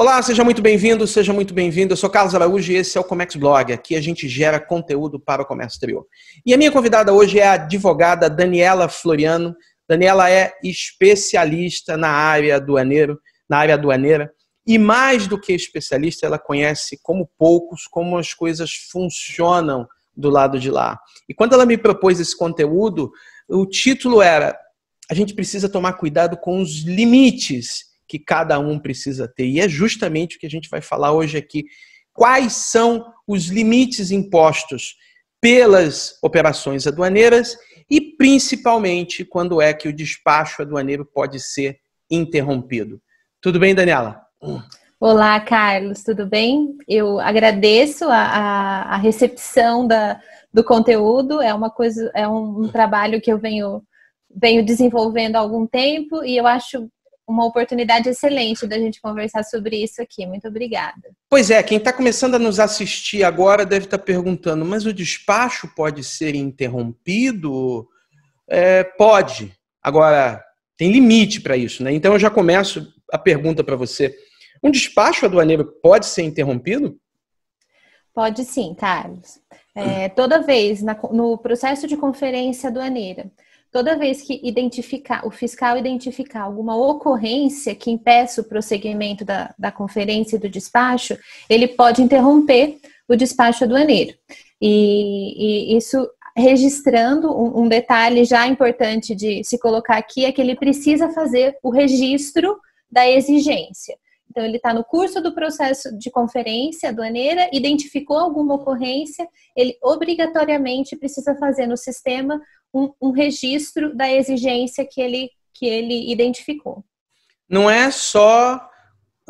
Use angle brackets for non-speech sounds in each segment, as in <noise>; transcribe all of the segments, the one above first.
Olá, seja muito bem-vindo, seja muito bem-vindo. Eu sou Carlos Araújo e esse é o Comex Blog. Aqui a gente gera conteúdo para o comércio exterior. E a minha convidada hoje é a advogada Daniela Floriano. Daniela é especialista na área aduaneiro, na área aduaneira, e mais do que especialista, ela conhece como poucos como as coisas funcionam do lado de lá. E quando ela me propôs esse conteúdo, o título era: A gente precisa tomar cuidado com os limites que cada um precisa ter. E é justamente o que a gente vai falar hoje aqui. Quais são os limites impostos pelas operações aduaneiras e principalmente quando é que o despacho aduaneiro pode ser interrompido. Tudo bem, Daniela? Olá, Carlos, tudo bem? Eu agradeço a, a, a recepção da, do conteúdo. É uma coisa, é um, um trabalho que eu venho venho desenvolvendo há algum tempo e eu acho uma oportunidade excelente da gente conversar sobre isso aqui. Muito obrigada. Pois é, quem está começando a nos assistir agora deve estar tá perguntando: mas o despacho pode ser interrompido? É, pode. Agora, tem limite para isso, né? Então eu já começo a pergunta para você. Um despacho aduaneiro pode ser interrompido? Pode sim, Carlos. É, toda vez na, no processo de conferência aduaneira toda vez que identificar, o fiscal identificar alguma ocorrência que impeça o prosseguimento da, da conferência e do despacho, ele pode interromper o despacho aduaneiro. E, e isso registrando um, um detalhe já importante de se colocar aqui é que ele precisa fazer o registro da exigência. Então, ele está no curso do processo de conferência aduaneira, identificou alguma ocorrência, ele obrigatoriamente precisa fazer no sistema um, um registro da exigência que ele, que ele identificou. Não é só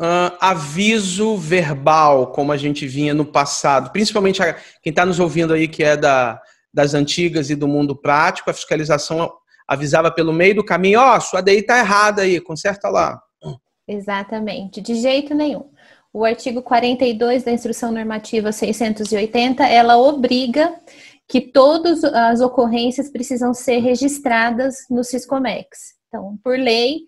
Uh, aviso verbal, como a gente vinha no passado, principalmente a, quem está nos ouvindo aí que é da, das antigas e do mundo prático, a fiscalização avisava pelo meio do caminho, ó, oh, sua DI está errada aí, conserta lá. Exatamente, de jeito nenhum. O artigo 42 da Instrução Normativa 680, ela obriga que todas as ocorrências precisam ser registradas no Siscomex. Então, por lei,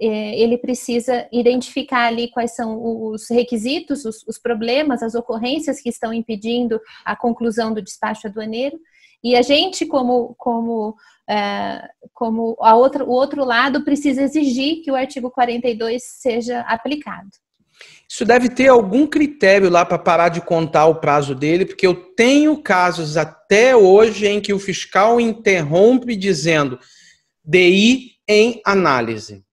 é, ele precisa identificar ali quais são os requisitos, os, problemas, as ocorrências que estão impedindo a conclusão do despacho aduaneiro. E a gente, como, como, é, como a outra, o outro lado, precisa exigir que o artigo 42 seja aplicado. Isso deve ter algum critério lá para parar de contar o prazo dele, porque eu tenho casos até hoje em que o fiscal interrompe dizendo DI em análise.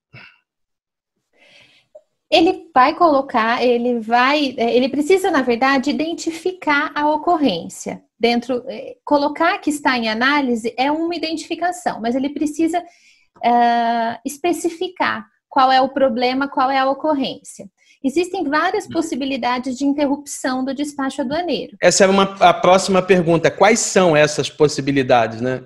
Ele vai colocar, ele vai, é, ele precisa, na verdade, identificar a ocorrência. Dentro, é, colocar que está em análise é uma identificação, mas ele precisa uh, especificar qual é o problema, qual é a ocorrência. Existem várias uhum. possibilidades de interrupção do despacho aduaneiro. Essa é uma, a próxima pergunta. Quais são essas possibilidades, né?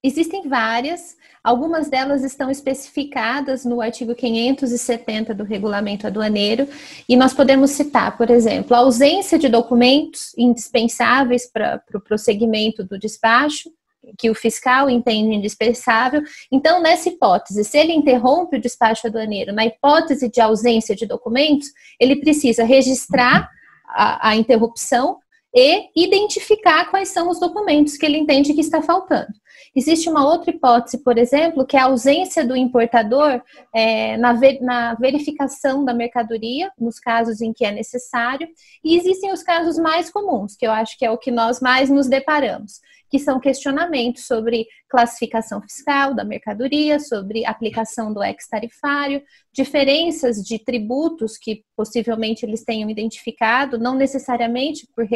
Existem várias. Algumas delas estão especificadas no artigo 570 do regulamento aduaneiro, e nós podemos citar, por exemplo, a ausência de documentos indispensáveis para o pro prosseguimento do despacho, que o fiscal entende indispensável. Então, nessa hipótese, se ele interrompe o despacho aduaneiro na hipótese de ausência de documentos, ele precisa registrar a, a interrupção e identificar quais são os documentos que ele entende que está faltando. Existe uma outra hipótese, por exemplo, que é a ausência do importador é, na, ver, na, verificação da mercadoria, nos casos em que é necessário, e existem os casos mais comuns, que eu acho que é o que nós mais nos deparamos, que são questionamentos sobre classificação fiscal da mercadoria, sobre aplicação do ex-tarifário, diferenças de tributos que possivelmente eles tenham identificado, não necessariamente por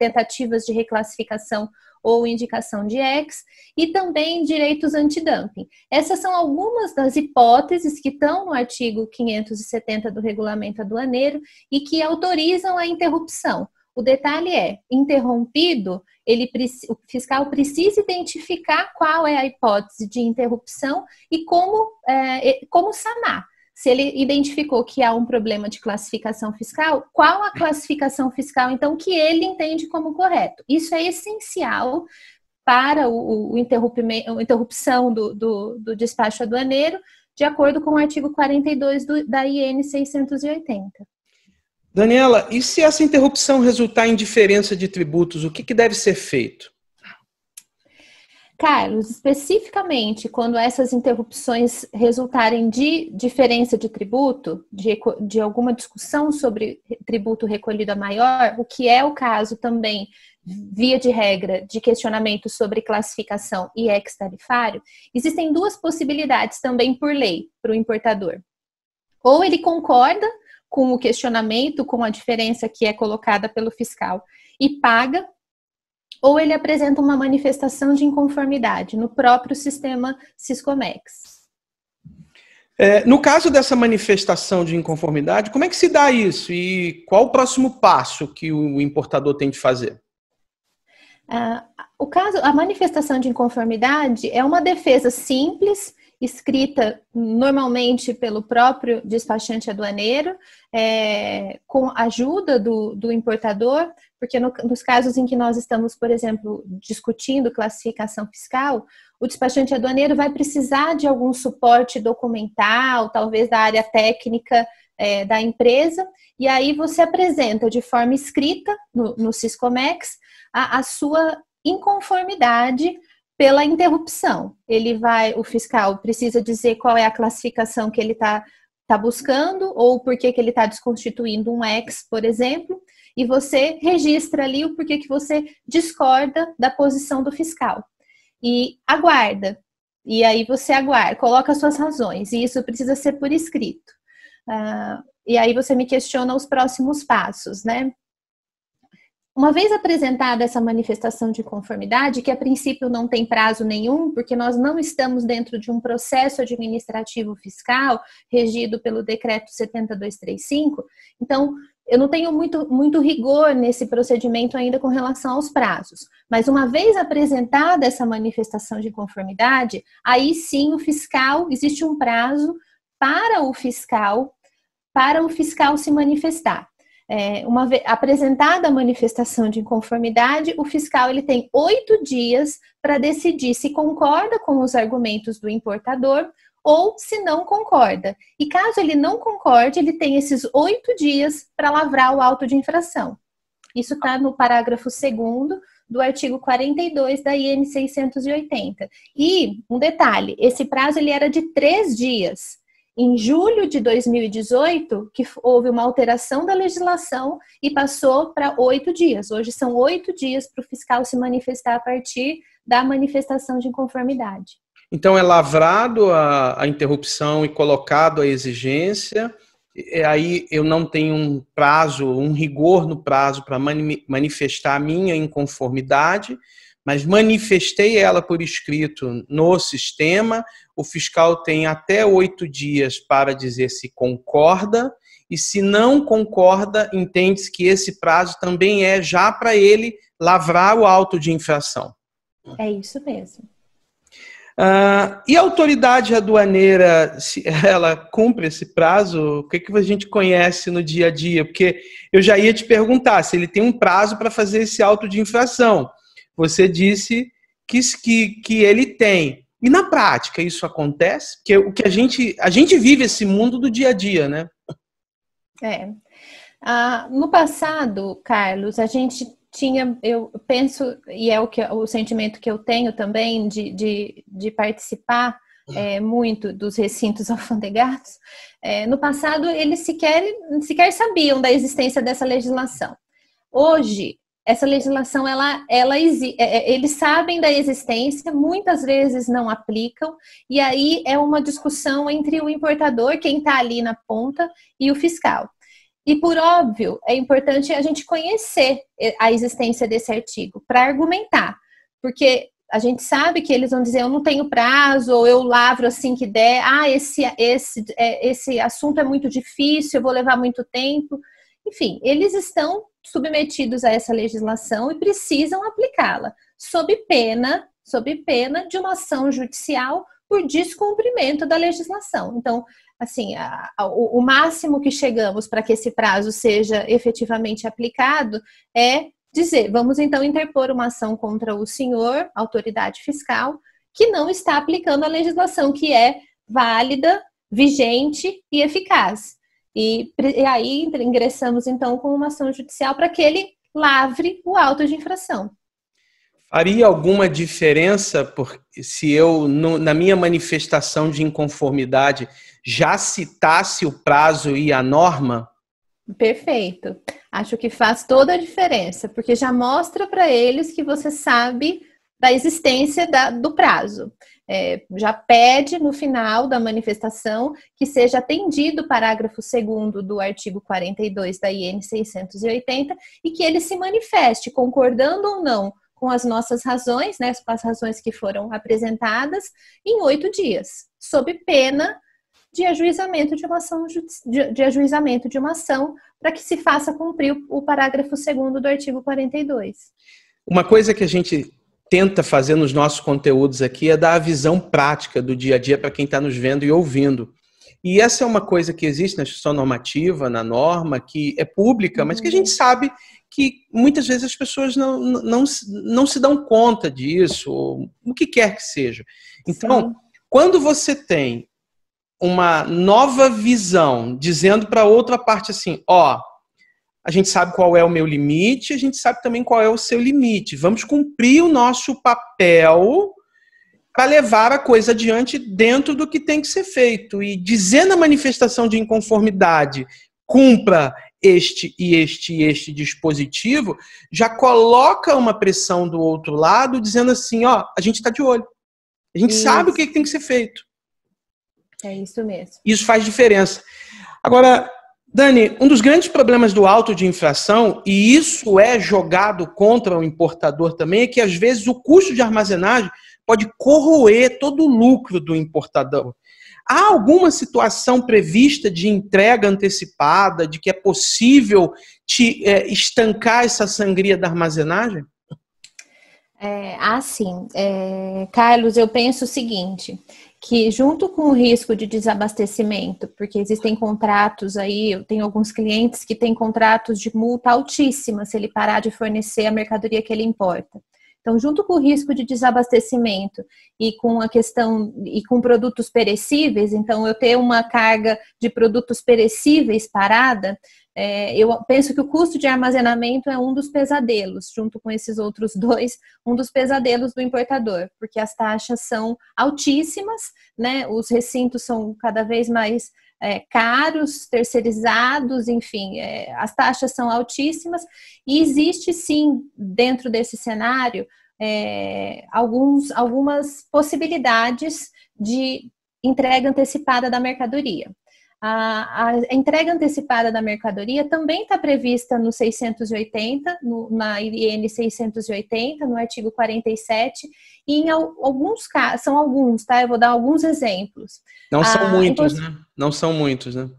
tentativas de reclassificação ou indicação de ex, e também direitos antidumping. Essas são algumas das hipóteses que estão no artigo 570 do regulamento aduaneiro e que autorizam a interrupção. O detalhe é, interrompido, ele, o fiscal precisa identificar qual é a hipótese de interrupção e como, é, como sanar. Se ele identificou que há um problema de classificação fiscal, qual a classificação fiscal, então, que ele entende como correto? Isso é essencial para o, o, a interrupção do, do, do, despacho aduaneiro, de acordo com o artigo 42 do, da IN 680. Daniela, e se essa interrupção resultar em diferença de tributos, o que, que deve ser feito? Carlos, especificamente quando essas interrupções resultarem de diferença de tributo, de, de, alguma discussão sobre tributo recolhido a maior, o que é o caso também, via de regra, de questionamento sobre classificação e ex-tarifário, existem duas possibilidades também por lei para o importador. Ou ele concorda com o questionamento, com a diferença que é colocada pelo fiscal e paga, ou ele apresenta uma manifestação de inconformidade no próprio sistema Ciscomex. É, no caso dessa manifestação de inconformidade, como é que se dá isso e qual o próximo passo que o importador tem de fazer? Ah, o caso, a manifestação de inconformidade é uma defesa simples escrita normalmente pelo próprio despachante aduaneiro, é, com ajuda do, do importador, porque no, nos casos em que nós estamos, por exemplo, discutindo classificação fiscal, o despachante aduaneiro vai precisar de algum suporte documental, talvez da área técnica é, da empresa, e aí você apresenta de forma escrita no, no Ciscomex a, a sua inconformidade pela interrupção. Ele vai, o fiscal precisa dizer qual é a classificação que ele está tá buscando ou por que, que ele está desconstituindo um ex, por exemplo, e você registra ali o porquê que você discorda da posição do fiscal. E aguarda. E aí você aguarda, coloca suas razões, e isso precisa ser por escrito. Uh, e aí você me questiona os próximos passos, né? Uma vez apresentada essa manifestação de conformidade, que a princípio não tem prazo nenhum, porque nós não estamos dentro de um processo administrativo fiscal regido pelo decreto 7235, então eu não tenho muito, muito rigor nesse procedimento ainda com relação aos prazos. Mas uma vez apresentada essa manifestação de conformidade, aí sim o fiscal, existe um prazo para o fiscal, para o fiscal se manifestar. É, uma vez apresentada a manifestação de inconformidade, o fiscal ele tem oito dias para decidir se concorda com os argumentos do importador ou se não concorda. E caso ele não concorde, ele tem esses oito dias para lavrar o auto de infração. Isso está no parágrafo 2 do artigo 42 da IN 680. E um detalhe, esse prazo ele era de três dias. Em julho de 2018, que houve uma alteração da legislação e passou para oito dias. Hoje são oito dias para o fiscal se manifestar a partir da manifestação de inconformidade. Então é lavrado a, a interrupção e colocado a exigência. Aí eu não tenho um prazo, um rigor no prazo para mani manifestar a minha inconformidade mas manifestei ela por escrito no sistema. O fiscal tem até oito dias para dizer se concorda, e se não concorda, entende-se que esse prazo também é já para ele lavrar o auto de infração. É isso mesmo. Uh, e a autoridade aduaneira, se ela cumpre esse prazo? O que, que a gente conhece no dia a dia? Porque eu já ia te perguntar se ele tem um prazo para fazer esse auto de infração você disse que, que, que ele tem. E na prática isso acontece? Porque o que a gente a gente vive esse mundo do dia a dia, né? É. Ah, no passado, Carlos, a gente tinha, eu penso, e é o, que, o sentimento que eu tenho também de, de, de participar hum. é, muito dos recintos <laughs> alfandegados, é, no passado eles sequer, sequer sabiam da existência dessa legislação. Hoje, essa legislação ela, ela é, é, eles sabem da existência, muitas vezes não aplicam, e aí é uma discussão entre o importador, quem está ali na ponta, e o fiscal. E por óbvio, é importante a gente conhecer é, a existência desse artigo para argumentar, porque a gente sabe que eles vão dizer eu não tenho prazo, ou eu lavro assim que der, ah, esse, esse, esse assunto é muito difícil, eu vou levar muito tempo. Enfim, eles estão submetidos a essa legislação e precisam aplicá-la, sob pena, sob pena de uma ação judicial por descumprimento da legislação. Então, assim, a, a, o, o máximo que chegamos para que esse prazo seja efetivamente aplicado é dizer, vamos então interpor uma ação contra o senhor, autoridade fiscal, que não está aplicando a legislação que é válida, vigente e eficaz. E, e aí ingressamos então com uma ação judicial para que ele lavre o auto de infração. Faria alguma diferença por, se eu, no, na minha manifestação de inconformidade, já citasse o prazo e a norma? Perfeito. Acho que faz toda a diferença, porque já mostra para eles que você sabe da existência da, do prazo. É, já pede no final da manifestação que seja atendido o parágrafo 2 do artigo 42 da IN 680 e que ele se manifeste, concordando ou não com as nossas razões, né, as razões que foram apresentadas, em oito dias, sob pena de ajuizamento de uma ação, de, de ajuizamento de uma ação para que se faça cumprir o, o parágrafo 2 do artigo 42. Uma coisa que a gente tenta fazer nos nossos conteúdos aqui é dar a visão prática do dia a dia para quem está nos vendo e ouvindo. E essa é uma coisa que existe na né, instituição normativa, na norma, que é pública, mas que a gente uhum. sabe que muitas vezes as pessoas não, não, não se dão conta disso, o que quer que seja. Então, Sim. quando você tem uma nova visão dizendo para outra parte assim, ó, oh, a gente sabe qual é o meu limite, a gente sabe também qual é o seu limite. Vamos cumprir o nosso papel para levar a coisa adiante dentro do que tem que ser feito. E dizer na manifestação de inconformidade, cumpra este e este e este dispositivo, já coloca uma pressão do outro lado, dizendo assim: ó, a gente está de olho. A gente isso. sabe o que tem que ser feito. É isso mesmo. Isso faz diferença. Agora, Dani, um dos grandes problemas do alto de inflação, e isso é jogado contra o importador também, é que às vezes o custo de armazenagem pode corroer todo o lucro do importador. Há alguma situação prevista de entrega antecipada, de que é possível te é, estancar essa sangria da armazenagem? É, ah, sim. É, Carlos, eu penso o seguinte: que junto com o risco de desabastecimento, porque existem contratos aí, eu tenho alguns clientes que têm contratos de multa altíssima se ele parar de fornecer a mercadoria que ele importa. Então, junto com o risco de desabastecimento e com a questão e com produtos perecíveis, então eu ter uma carga de produtos perecíveis parada, é, eu penso que o custo de armazenamento é um dos pesadelos, junto com esses outros <laughs> dois, um dos pesadelos do importador, porque as taxas são altíssimas, né? Os recintos são cada vez mais é, caros, terceirizados, enfim, é, as taxas são altíssimas e existe sim dentro desse cenário é, alguns, algumas possibilidades de entrega antecipada da mercadoria. A, a entrega antecipada da mercadoria também está prevista no 680, no, na IN 680, no artigo 47, e em alguns casos, são alguns, tá? Eu vou dar alguns exemplos. Não são ah, muitos, então, né? Não são muitos, né?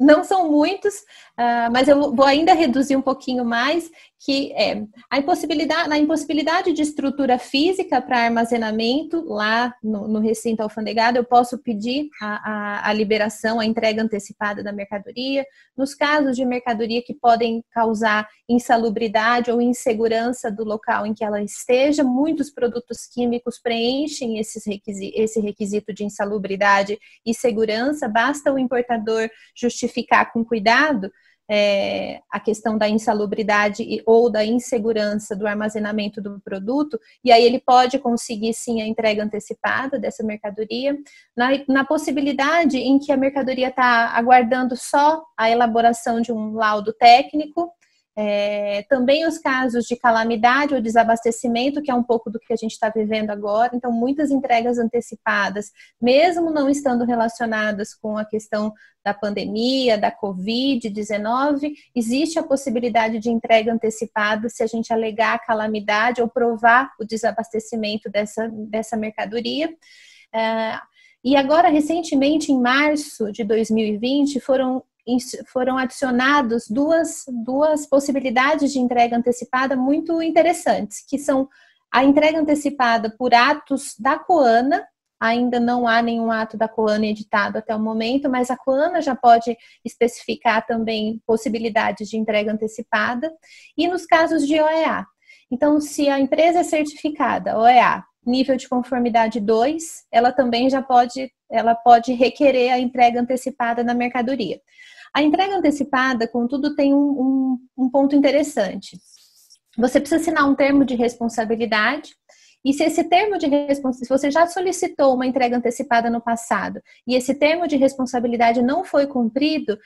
Não são muitos, ah, mas eu vou ainda reduzir um pouquinho mais, que é a impossibilidade, na impossibilidade de estrutura física para armazenamento lá no, no, recinto alfandegado, eu posso pedir a, a, a, liberação, a entrega antecipada da mercadoria. Nos casos de mercadoria que podem causar insalubridade ou insegurança do local em que ela esteja, muitos produtos químicos preenchem esses requisi esse requisito de insalubridade e segurança. Basta o importador justificar com cuidado é, a questão da insalubridade e, ou da insegurança do armazenamento do produto, e aí ele pode conseguir sim a entrega antecipada dessa mercadoria, na, na possibilidade em que a mercadoria está aguardando só a elaboração de um laudo técnico é, também os casos de calamidade ou desabastecimento, que é um pouco do que a gente está vivendo agora, então muitas entregas antecipadas, mesmo não estando relacionadas com a questão da pandemia, da Covid-19, existe a possibilidade de entrega antecipada se a gente alegar a calamidade ou provar o desabastecimento dessa, dessa mercadoria. É, e agora, recentemente, em março de 2020, foram foram adicionados duas, duas possibilidades de entrega antecipada muito interessantes, que são a entrega antecipada por atos da Coana, ainda não há nenhum ato da Coana editado até o momento, mas a Coana já pode especificar também possibilidades de entrega antecipada, e nos casos de OEA. Então, se a empresa é certificada, OEA, nível de conformidade 2, ela também já pode, ela pode requerer a entrega antecipada da mercadoria. A entrega antecipada, contudo, tem um, um, um ponto interessante. Você precisa assinar um termo de responsabilidade e se esse termo de responsabilidade, se você já solicitou uma entrega antecipada no passado e esse termo de responsabilidade não foi cumprido,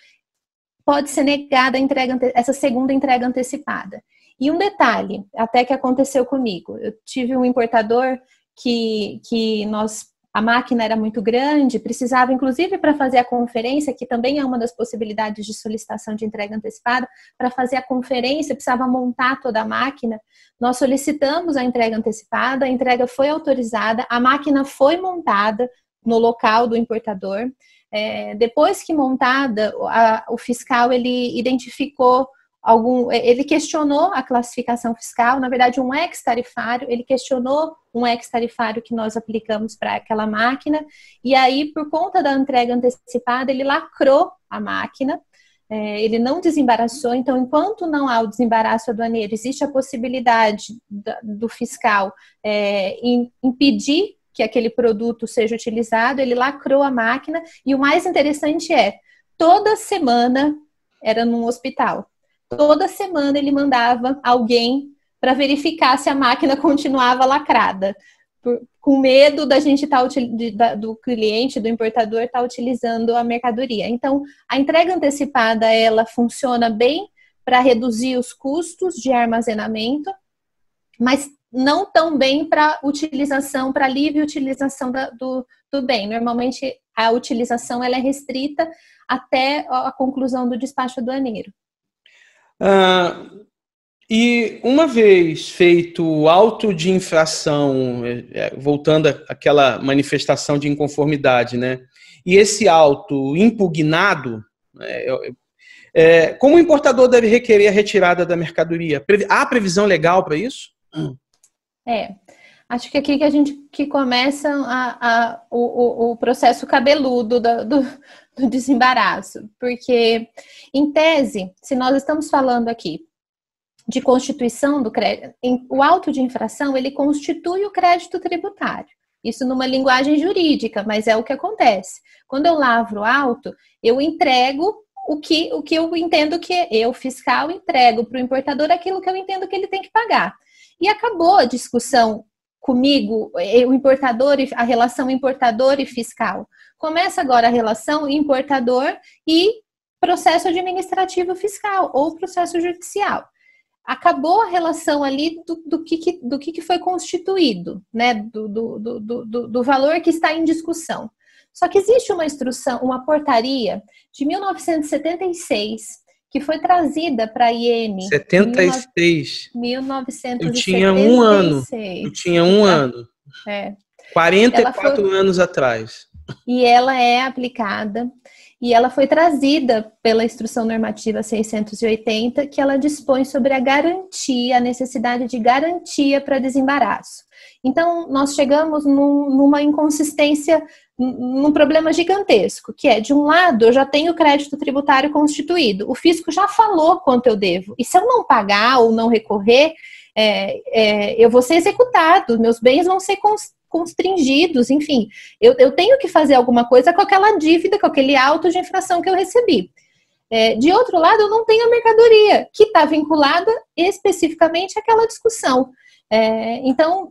pode ser negada entrega, essa segunda entrega antecipada. E um detalhe, até que aconteceu comigo, eu tive um importador que, que nós a máquina era muito grande, precisava, inclusive, para fazer a conferência, que também é uma das possibilidades de solicitação de entrega antecipada, para fazer a conferência precisava montar toda a máquina. Nós solicitamos a entrega antecipada, a entrega foi autorizada, a máquina foi montada no local do importador. É, depois que montada, a, o fiscal ele identificou algum. É, ele questionou a classificação fiscal, na verdade, um ex-tarifário, ele questionou um ex-tarifário que nós aplicamos para aquela máquina, e aí, por conta da entrega antecipada, ele lacrou a máquina. É, ele não desembaraçou, então, enquanto não há o desembaraço aduaneiro, existe a possibilidade do fiscal é, impedir que aquele produto seja utilizado, ele lacrou a máquina, e o mais interessante é, toda semana era num hospital toda semana ele mandava alguém para verificar se a máquina <laughs> continuava lacrada, por, com medo da gente tá, estar do cliente, do importador estar tá utilizando a mercadoria. Então, a entrega antecipada ela funciona bem para reduzir os custos de armazenamento, mas não tão bem para utilização, para livre utilização da, do, do bem. Normalmente a utilização ela é restrita até a conclusão do despacho aduaneiro. Ah, e uma vez feito o auto de infração, é, é, voltando àquela manifestação de inconformidade, né? E esse auto impugnado, né, é, é, é, como o importador deve requerer a retirada da mercadoria? Há previsão legal para isso? É. Acho que aqui que a gente que começa a, a, o, o, processo cabeludo do, do <laughs> desembaraço, porque, em tese, se nós estamos falando aqui de constituição do crédito, o auto de infração ele constitui o crédito tributário. Isso numa linguagem jurídica, mas é o que acontece. Quando eu lavro alto, eu entrego o que, o que eu entendo que é, eu, fiscal, entrego para o importador aquilo que eu entendo que ele tem que pagar. E acabou a discussão comigo, eh, o importador e a relação importador e fiscal. Começa agora a relação importador e processo administrativo fiscal ou processo judicial. Acabou a relação ali do, do, que, do que foi constituído, né? Do, do, do, do, do valor que está em discussão. Só que existe uma instrução, uma portaria de 1976 que foi trazida para Iene. 76. 1976. Eu tinha um ano. Eu tinha um tá? ano. É. 44 foi... anos atrás. E ela é aplicada e ela foi trazida pela Instrução Normativa 680, que ela dispõe sobre a garantia, a necessidade de garantia para desembaraço. Então, nós chegamos num, numa inconsistência num problema gigantesco, que é, de um lado, eu já tenho crédito tributário constituído, o fisco já falou quanto eu devo, e se eu não pagar ou não recorrer, é, é, eu vou ser executado, meus bens vão ser constringidos, enfim, eu, eu tenho que fazer alguma coisa com aquela dívida, com aquele alto de infração que eu recebi. É, de outro lado, eu não tenho a mercadoria, que está vinculada especificamente àquela discussão. É, então,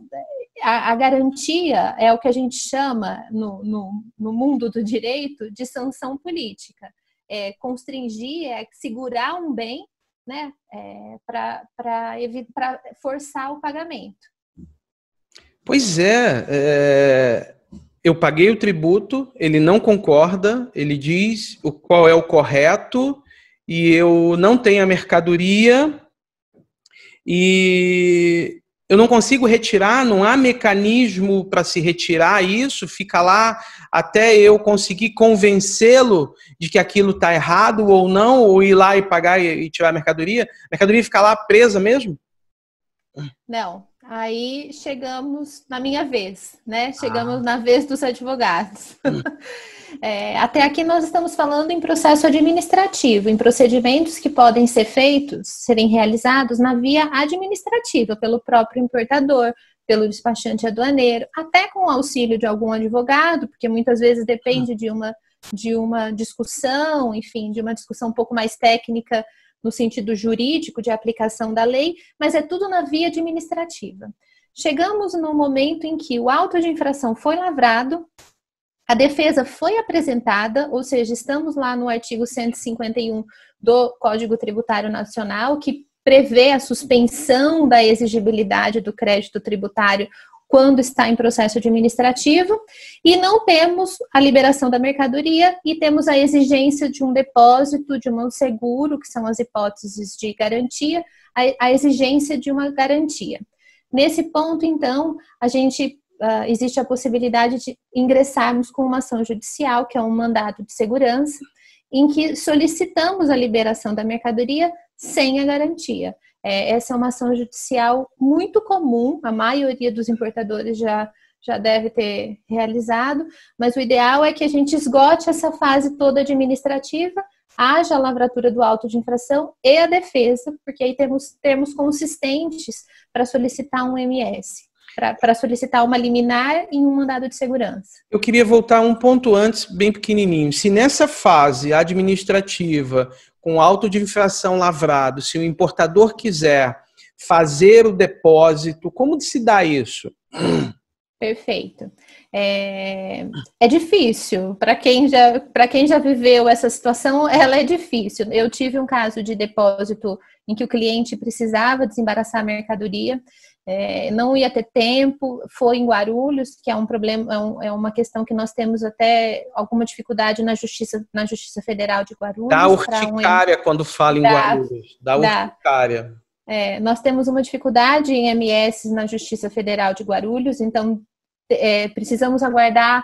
a, a, garantia é o que a gente chama no, no, no mundo do direito de sanção política. É, constringir é segurar um bem né, é, para forçar o pagamento. Pois é, é, eu paguei o tributo, ele não concorda, ele diz o qual é o correto e eu não tenho a mercadoria e eu não consigo retirar, não há mecanismo para se retirar isso, fica lá até eu conseguir convencê-lo de que aquilo está errado ou não, ou ir lá e pagar e, tirar a mercadoria. A mercadoria fica lá presa mesmo? Não. Aí chegamos na minha vez, né? Chegamos ah. na vez dos advogados. Hum. <laughs> É, até aqui nós estamos falando em processo administrativo, em procedimentos que podem ser feitos, serem realizados na via administrativa, pelo próprio importador, pelo despachante aduaneiro, até com o auxílio de algum advogado, porque muitas vezes depende de uma, de uma discussão, enfim, de uma discussão um pouco mais técnica no sentido jurídico de aplicação da lei, mas é tudo na via administrativa. Chegamos no momento em que o auto de infração foi lavrado, a defesa foi apresentada, ou seja, estamos lá no artigo 151 do Código Tributário Nacional, que prevê a suspensão da exigibilidade do crédito tributário quando está em processo administrativo, e não temos a liberação da mercadoria e temos a exigência de um depósito, de um seguro, que são as hipóteses de garantia, a, exigência de uma garantia. Nesse ponto, então, a gente uh, existe a possibilidade de ingressarmos com uma ação judicial, que é um mandato de segurança, em que solicitamos a liberação da mercadoria sem a garantia. É, essa é uma ação judicial muito comum, a maioria dos importadores já, já deve ter realizado, mas o ideal é que a gente esgote essa fase toda administrativa, haja a lavratura do auto de infração e a defesa, porque aí temos termos consistentes para solicitar um MS para solicitar uma liminar em um mandado de segurança. Eu queria voltar um ponto antes, bem pequenininho. Se nessa fase administrativa, com auto de infração lavrado, se o importador quiser fazer o depósito, como se dá isso? Perfeito. É, é difícil. Para quem, já, quem já viveu essa situação, ela é difícil. Eu tive um caso de depósito em que o cliente precisava desembaraçar a mercadoria é, não ia ter tempo, foi em Guarulhos, que é um problema, é, um, é, uma questão que nós temos até alguma dificuldade na justiça, na justiça federal de Guarulhos. Dá urticária um... quando fala em dá, Guarulhos, dá, dá. urticária. É, nós temos uma dificuldade em MS na Justiça Federal de Guarulhos, então é, precisamos aguardar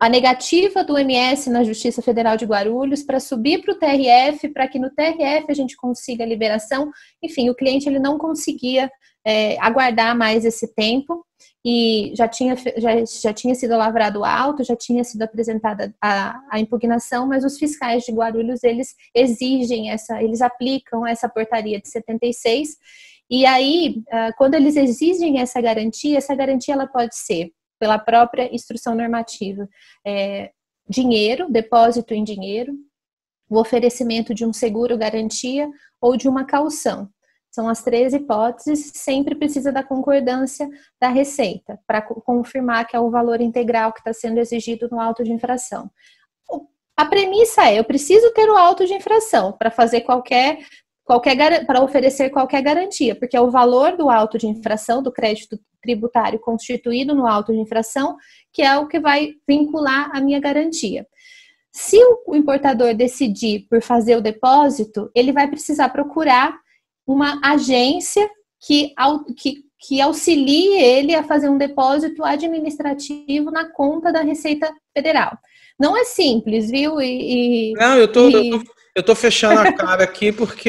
a negativa do MS na Justiça Federal de Guarulhos para subir para o TRF, para que no TRF a gente consiga a liberação. Enfim, o cliente ele não conseguia é, aguardar mais esse tempo e já tinha, já, já tinha sido lavrado alto, já tinha sido apresentada a, a impugnação, mas os fiscais de Guarulhos, eles exigem essa, eles aplicam essa portaria de 76 e aí, ah, quando eles exigem essa garantia, essa garantia ela pode ser pela própria instrução normativa. É, dinheiro, depósito em dinheiro, o oferecimento de um seguro garantia ou de uma caução. São as três hipóteses, sempre precisa da concordância da Receita para confirmar que é o valor integral que está sendo exigido no auto de infração. A premissa é: eu preciso ter o auto de infração para fazer qualquer qualquer para oferecer qualquer garantia, porque é o valor do auto de infração, do crédito tributário constituído no auto de infração, que é o que vai vincular a minha garantia. Se o importador decidir por fazer o depósito, ele vai precisar procurar uma agência que, que, que auxilie ele a fazer um depósito administrativo na conta da Receita Federal. Não é simples, viu? E, e, não, eu tô, e... eu tô, eu tô fechando a <laughs> cara aqui porque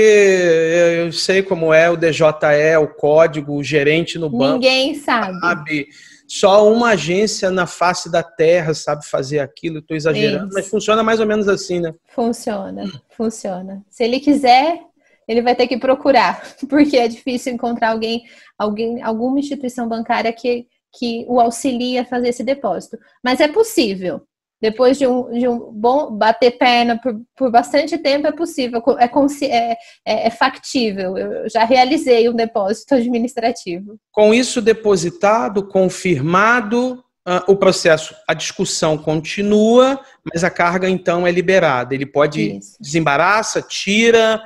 eu sei como é o DJE, é, o código, o gerente no banco. Ninguém sabe. sabe. Só uma agência na face da terra sabe fazer aquilo. Estou exagerando, Isso. mas funciona mais ou menos assim, né? Funciona, funciona. Se ele quiser, ele vai ter que procurar, <laughs> porque é difícil encontrar alguém, alguém alguma instituição bancária que, que o auxilie a fazer esse depósito. Mas é possível depois de um, de um bom bater perna por, por bastante tempo é possível, é, é, é, é factível. Eu já realizei um depósito administrativo. Com isso depositado, confirmado, ah, o processo, a discussão continua, mas a carga então é liberada. Ele pode Isso. desembaraça, tira,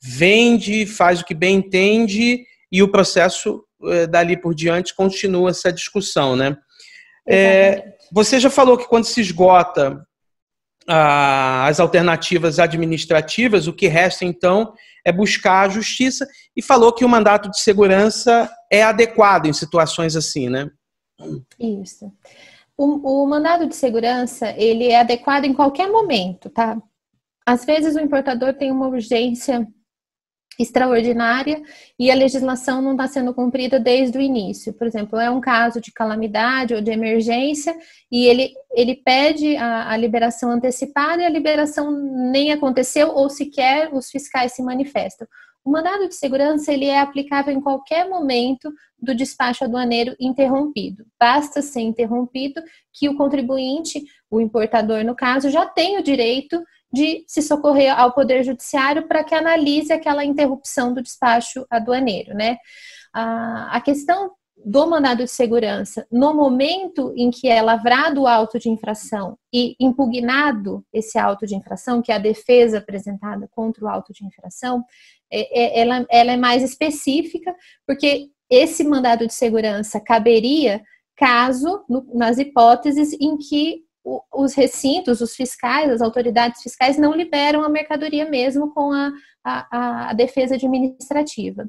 vende, faz o que bem entende e o processo eh, dali por diante continua essa discussão, né? É, você já falou que quando se esgota ah, as alternativas administrativas, o que resta então é buscar a justiça e falou que o mandato de segurança é adequado em situações assim, né? Isso. O, o mandado de segurança ele é adequado em qualquer momento, tá? Às vezes o importador tem uma urgência extraordinária e a legislação não está sendo cumprida desde o início. Por exemplo, é um caso de calamidade ou de emergência e ele, ele pede a, a, liberação antecipada e a liberação nem aconteceu ou sequer os fiscais se manifestam. O mandado de segurança ele é aplicável em qualquer momento do despacho aduaneiro interrompido. Basta ser interrompido que o contribuinte, o importador no caso, já tem o direito de se socorrer ao Poder Judiciário para que analise aquela interrupção do despacho aduaneiro, né? A, questão do mandado de segurança, no momento em que é lavrado o auto de infração e impugnado esse auto de infração, que é a defesa apresentada contra o auto de infração, é, é, ela, é mais específica, porque esse mandado de segurança caberia caso, nas hipóteses em que os recintos, os fiscais, as autoridades fiscais não liberam a mercadoria mesmo com a, a, a defesa administrativa.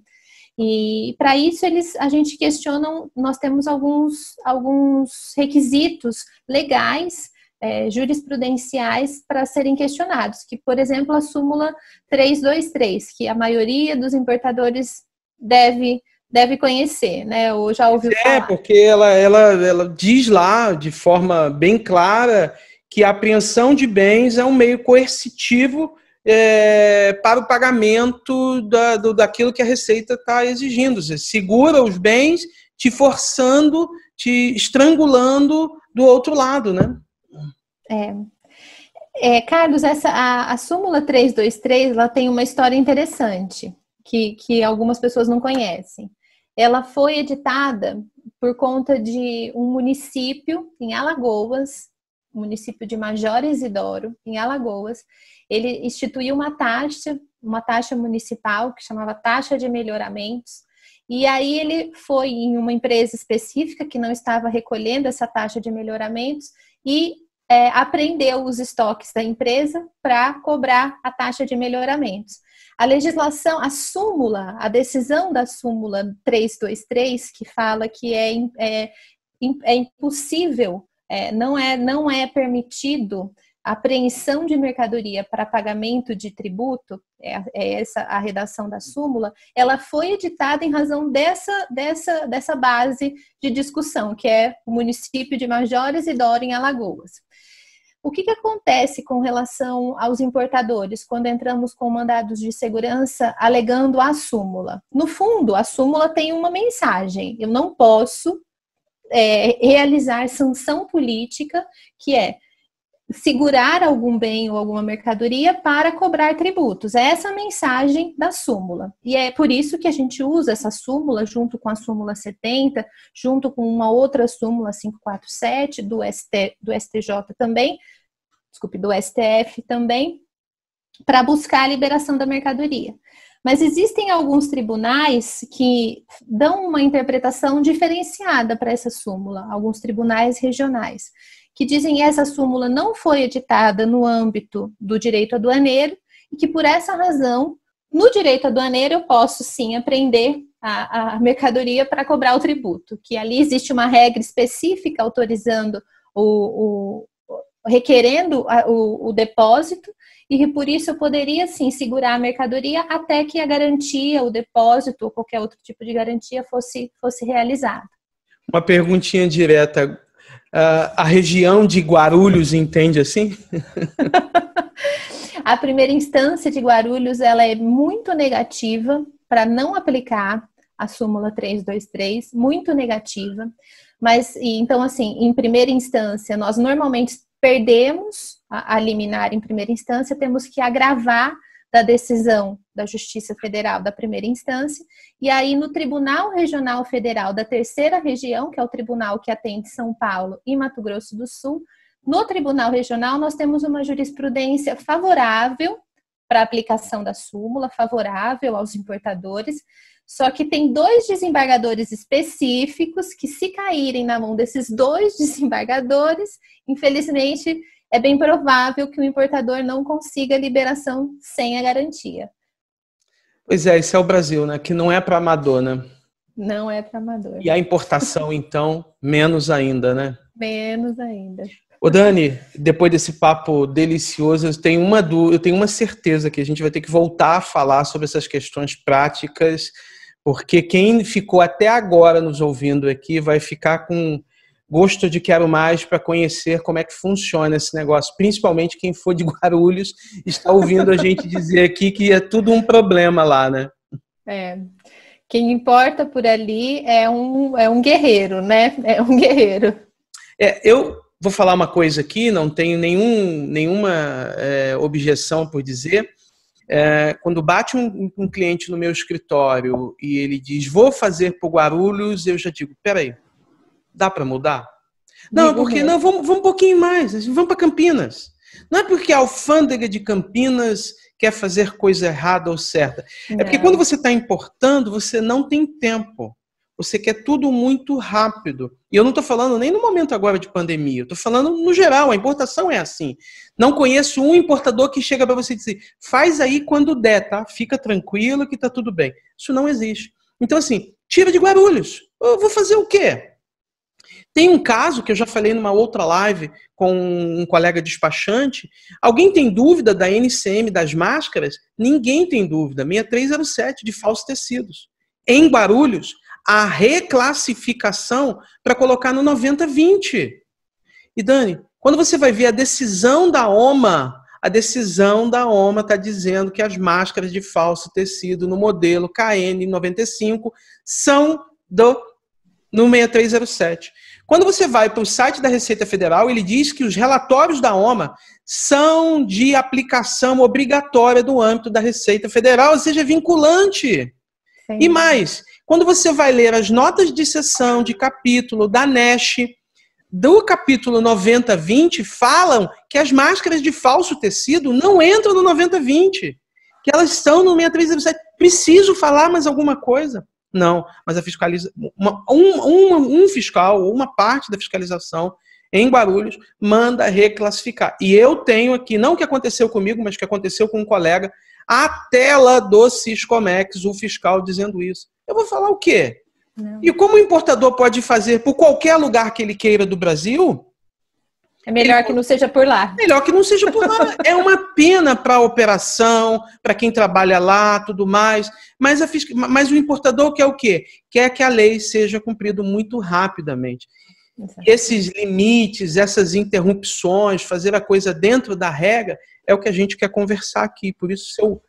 E para isso eles a gente questiona, nós temos alguns, alguns requisitos legais, é, jurisprudenciais para serem questionados, que por exemplo a súmula 323, que a maioria dos importadores deve deve conhecer, né? Ou já ouviu é, falar. É, porque ela, ela, ela diz lá, de forma bem clara, que a apreensão de bens é um meio coercitivo é, para o pagamento da, do, daquilo que a Receita está exigindo. Você segura os bens, te forçando, te estrangulando do outro lado, né? É, é, Carlos, essa, a, a súmula 323 ela tem uma história interessante que, que algumas pessoas não conhecem ela foi editada por conta de um município em Alagoas, município de Major Isidoro, em Alagoas, ele instituiu uma taxa, uma taxa municipal que chamava taxa de melhoramentos, e aí ele foi em uma empresa específica que não estava recolhendo essa taxa de melhoramentos e é, aprendeu os estoques da empresa para cobrar a taxa de melhoramentos. A legislação, a súmula, a decisão da súmula 323, que fala que é, é, é impossível, é, não, é, não é permitido apreensão de mercadoria para pagamento de tributo, é, é, essa a redação da súmula, ela foi editada em razão dessa, dessa, dessa base de discussão, que é o município de Majores e Dora, em Alagoas. O que, que acontece com relação aos importadores quando entramos com mandados de segurança alegando a súmula? No fundo, a súmula tem uma mensagem: eu não posso é, realizar sanção política, que é segurar algum bem ou alguma mercadoria para cobrar tributos. É essa a mensagem da súmula. E é por isso que a gente usa essa súmula junto com a súmula 70, junto com uma outra súmula 547 do, ST, do STJ também, desculpe, do STF também, para buscar a liberação da mercadoria. Mas existem alguns tribunais que dão uma interpretação diferenciada para essa súmula, alguns tribunais regionais, que dizem que essa súmula não foi editada no âmbito do direito aduaneiro e que por essa razão, no direito aduaneiro eu posso sim apreender a, a mercadoria para cobrar o tributo, que ali existe uma regra específica autorizando o, o requerendo o, o depósito e por isso eu poderia sim segurar a mercadoria até que a garantia, o depósito ou qualquer outro tipo de garantia fosse, fosse realizado. Uma perguntinha direta. Uh, a região de Guarulhos entende assim? <laughs> a primeira instância de Guarulhos ela é muito negativa para não aplicar a súmula 323, muito negativa. Mas então assim, em primeira instância, nós normalmente perdemos a, liminar em primeira instância, temos que agravar da decisão da Justiça Federal da primeira instância, e aí no Tribunal Regional Federal da Terceira Região, que é o tribunal que atende São Paulo e Mato Grosso do Sul, no Tribunal Regional nós temos uma jurisprudência favorável para a aplicação da súmula, favorável aos importadores, só que tem dois desembargadores específicos que, se caírem na mão desses dois <laughs> desembargadores, infelizmente é bem provável que o importador não consiga a liberação sem a garantia. Pois é, esse é o Brasil, né? Que não é para amador, né? Não é para amador. E a importação, então, menos ainda, né? Menos ainda. Ô Dani, depois desse papo delicioso, eu tenho uma eu tenho uma certeza que a gente vai ter que voltar a falar sobre essas questões práticas porque quem ficou até agora nos ouvindo aqui vai ficar com gosto de quero mais para conhecer como é que funciona esse negócio. Principalmente quem for de <laughs> Guarulhos está ouvindo a gente dizer aqui que é tudo um problema lá, né? É. Quem importa por ali é um, é um guerreiro, né? É um guerreiro. É, eu vou falar uma coisa aqui, não tenho nenhum, nenhuma é, objeção por dizer é, quando bate um, um, cliente no meu escritório e ele diz, vou fazer por Guarulhos, eu já digo, peraí, dá para mudar? Não, Digo porque não, vamos, vamos um pouquinho mais, vamos para Campinas. Não é porque a alfândega de Campinas quer fazer coisa errada ou certa. Não. É porque quando você está importando, você não tem tempo. Você quer tudo muito rápido. E eu não estou falando nem no momento agora de pandemia, estou falando no geral, a importação é assim. Não conheço um importador que chega para você e diz: assim, faz aí quando der, tá? Fica tranquilo que está tudo bem. Isso não existe. Então, assim, tira de Guarulhos. Eu vou fazer o quê? Tem um caso que eu já falei numa outra live com um colega despachante. Alguém tem dúvida da NCM das máscaras? Ninguém tem dúvida. 6307 de falsos tecidos. Em Guarulhos, a reclassificação para colocar no 90-20. E Dani, quando você vai ver a decisão da OMA, a decisão da OMA está dizendo que as máscaras de falso tecido no modelo KN95 são do no 6307. Quando você vai para o site da Receita Federal, ele diz que os relatórios da OMA são de aplicação obrigatória do âmbito da Receita Federal, ou seja, vinculante. Sim. E mais, quando você vai ler as notas de sessão, de capítulo, da NESH, do capítulo 90-20, falam que as máscaras de falso tecido não entram no 90-20, que elas estão no 6307. Preciso falar mais alguma coisa? Não, mas a fiscalização, um, um fiscal ou uma parte da fiscalização em Guarulhos manda reclassificar. E eu tenho aqui, não o que aconteceu comigo, mas o que aconteceu com um colega, a tela do Ciscomex, o fiscal dizendo isso. Eu vou falar o quê? Não. E como o importador pode fazer por qualquer lugar que ele queira do Brasil? É melhor ele... que não seja por lá. Melhor que não seja por lá. é uma pena para a operação, para quem trabalha lá, tudo mais. Mas, a fisca... Mas o importador quer o quê? Quer que a lei seja cumprida muito rapidamente. Exato. Esses limites, essas interrupções, fazer a coisa dentro da regra, é o que a gente quer conversar aqui. Por isso, seu,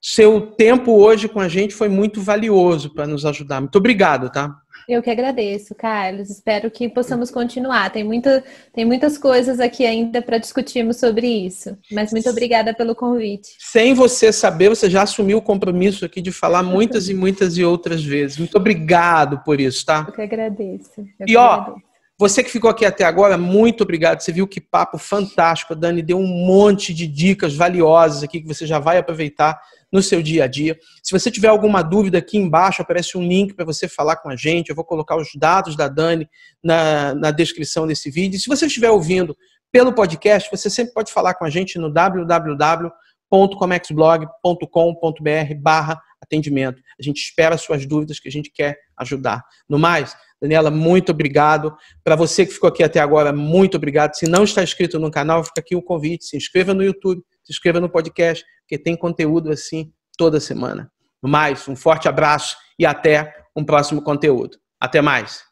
seu tempo hoje com a gente foi muito valioso para nos ajudar. Muito obrigado, tá? Eu que agradeço, Carlos. Espero que possamos continuar. Tem, muita, tem muitas coisas aqui ainda para discutirmos sobre isso. Mas muito obrigada pelo convite. Sem você saber, você já assumiu o compromisso aqui de falar muitas e muitas e outras vezes. Muito obrigado por isso, tá? Eu que agradeço. Eu e que ó, agradeço. Você que ficou aqui até agora, muito obrigado. Você viu que papo fantástico. A Dani deu um monte de dicas valiosas aqui que você já vai aproveitar no seu dia a dia. Se você tiver alguma dúvida, aqui embaixo aparece um link para você falar com a gente. Eu vou colocar os dados da Dani na, na descrição desse vídeo. E se você estiver ouvindo pelo podcast, você sempre pode falar com a gente no www.comexblog.com.br barra atendimento. A gente espera suas dúvidas que a gente quer ajudar. No mais, Daniela, muito obrigado. Para você que ficou aqui até agora, muito obrigado. Se não está inscrito no canal, fica aqui o convite. Se inscreva no YouTube, se inscreva no podcast, porque tem conteúdo assim toda semana. Mais, um forte abraço e até um próximo conteúdo. Até mais.